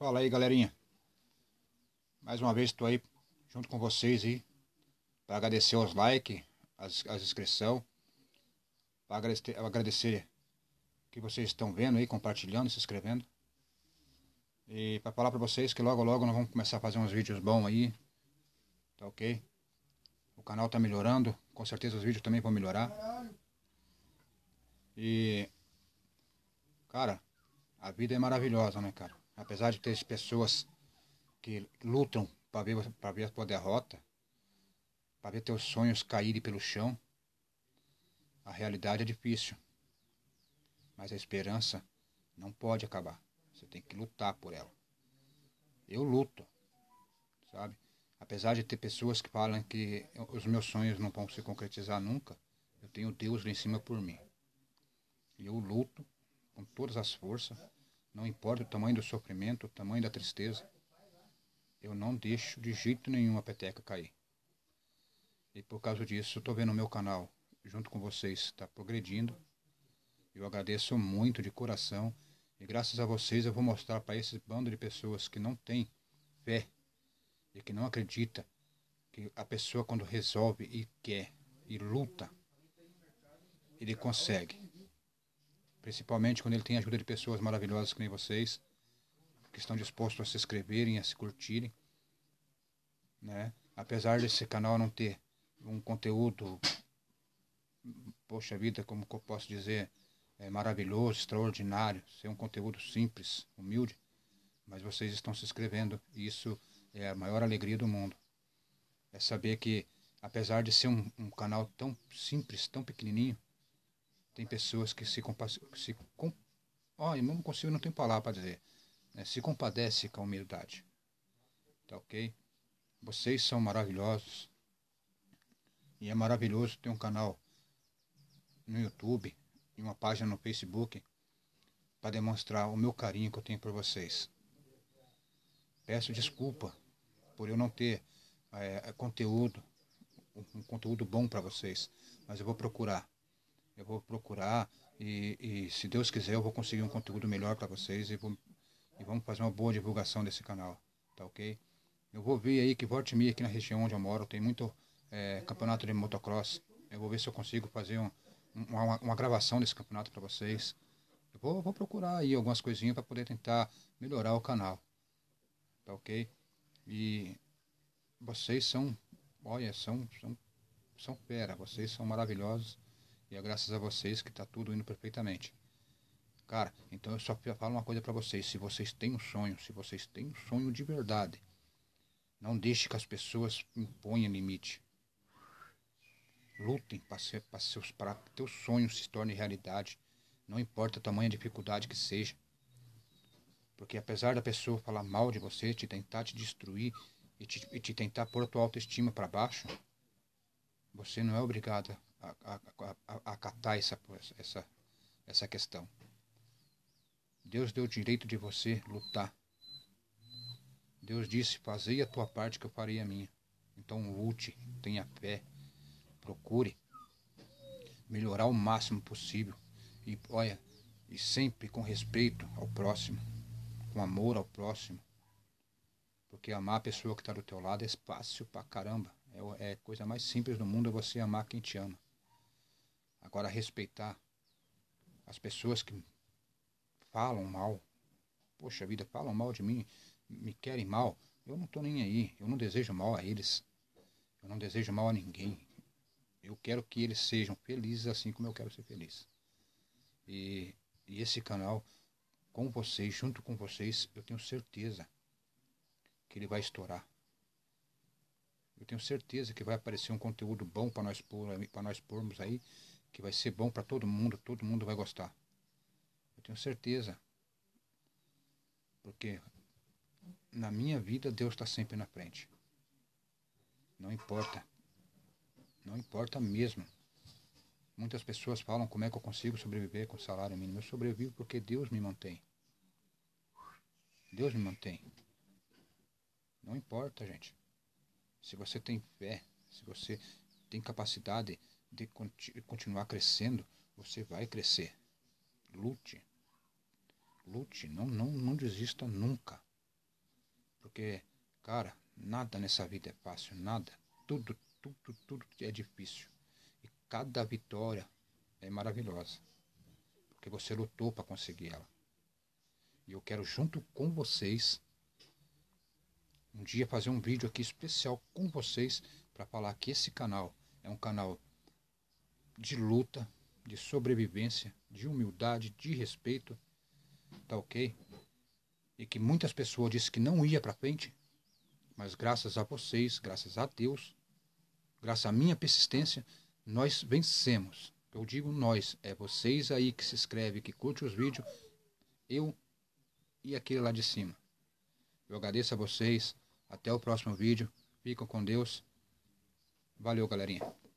Fala aí, galerinha. Mais uma vez estou aí junto com vocês aí para agradecer os likes, as, as inscrições, para agradecer, agradecer que vocês estão vendo aí, compartilhando, se inscrevendo. E para falar para vocês que logo logo nós vamos começar a fazer uns vídeos bons aí. Tá OK? O canal tá melhorando, com certeza os vídeos também vão melhorar. E cara, a vida é maravilhosa, né, cara? Apesar de ter pessoas que lutam para ver, para ver a tua derrota, para ver teus sonhos caírem pelo chão, a realidade é difícil. Mas a esperança não pode acabar. Você tem que lutar por ela. Eu luto, sabe? Apesar de ter pessoas que falam que os meus sonhos não vão se concretizar nunca, eu tenho Deus lá em cima por mim. E eu luto com todas as forças não importa o tamanho do sofrimento, o tamanho da tristeza, eu não deixo de jeito nenhum a peteca cair. E por causa disso, eu estou vendo o meu canal, junto com vocês, está progredindo. Eu agradeço muito de coração e graças a vocês eu vou mostrar para esse bando de pessoas que não tem fé e que não acredita que a pessoa quando resolve e quer e luta, ele consegue principalmente quando ele tem a ajuda de pessoas maravilhosas como vocês, que estão dispostos a se inscreverem, a se curtirem, né? Apesar desse canal não ter um conteúdo, poxa vida, como eu posso dizer, é maravilhoso, extraordinário, ser um conteúdo simples, humilde, mas vocês estão se inscrevendo e isso é a maior alegria do mundo. É saber que, apesar de ser um, um canal tão simples, tão pequenininho, tem pessoas que se compadecem. Se com... Oh, eu não consigo, não tenho palavra para dizer. Né? se compadece com a humildade. Tá ok? Vocês são maravilhosos. E é maravilhoso ter um canal no YouTube e uma página no Facebook para demonstrar o meu carinho que eu tenho por vocês. Peço desculpa por eu não ter é, conteúdo, um conteúdo bom para vocês, mas eu vou procurar. Eu vou procurar e, e se Deus quiser eu vou conseguir um conteúdo melhor para vocês e, vou, e, vamos fazer uma boa divulgação desse canal, tá ok? Eu vou ver aí que volte me aqui na região onde eu moro, tem muito é, campeonato de motocross. Eu vou ver se eu consigo fazer um, uma, uma gravação desse campeonato para vocês. Eu vou, vou procurar aí algumas coisinhas para poder tentar melhorar o canal, tá ok? E vocês são, olha, são, são, são fera, vocês são maravilhosos. E é graças a vocês que está tudo indo perfeitamente. Cara, então eu só falo uma coisa para vocês. Se vocês têm um sonho, se vocês têm um sonho de verdade, não deixe que as pessoas imponham limite. Lutem para que teu sonho se torne realidade. Não importa o tamanho da dificuldade que seja. Porque apesar da pessoa falar mal de você, te tentar te destruir e te, e te tentar pôr a tua autoestima para baixo, você não é obrigada a, a, acatar essa, essa, essa questão. Deus deu o direito de você lutar. Deus disse: Fazei a tua parte que eu farei a minha. Então lute, tenha fé, procure melhorar o máximo possível. E olha, e sempre com respeito ao próximo, com amor ao próximo. Porque amar a pessoa que está do teu lado é fácil pra caramba. É, é coisa mais simples do mundo é você amar quem te ama. Agora, respeitar as pessoas que falam mal. Poxa vida, falam mal de mim, me querem mal. Eu não estou nem aí. Eu não desejo mal a eles. Eu não desejo mal a ninguém. Eu quero que eles sejam felizes assim como eu quero ser feliz. E, e esse canal, com vocês, junto com vocês, eu tenho certeza que ele vai estourar. Eu tenho certeza que vai aparecer um conteúdo bom para nós, pôr, nós pormos aí que vai ser bom para todo mundo, todo mundo vai gostar. Eu tenho certeza. Porque na minha vida Deus está sempre na frente. Não importa. Não importa mesmo. Muitas pessoas falam como é que eu consigo sobreviver com salário mínimo. Eu sobrevivo porque Deus me mantém. Deus me mantém. Não importa, gente. Se você tem fé, se você tem capacidade de continu continuar crescendo, você vai crescer. Lute. Lute, não, não, não desista nunca. Porque, cara, nada nessa vida é fácil, nada. Tudo, tudo, tudo é difícil. E cada vitória é maravilhosa. Porque você lutou para conseguir ela. E eu quero, junto com vocês, um dia fazer um vídeo aqui especial com vocês para falar que esse canal é um canal de luta, de sobrevivência, de humildade, de respeito, tá ok? E que muitas pessoas disseram que não ia para frente, mas graças a vocês, graças a Deus, graças à minha persistência, nós vencemos. Eu digo nós, é vocês aí que se inscreve, que curte os vídeos, eu e aquele lá de cima. Eu agradeço a vocês. Até o próximo vídeo. Ficam com Deus. Valeu, galerinha.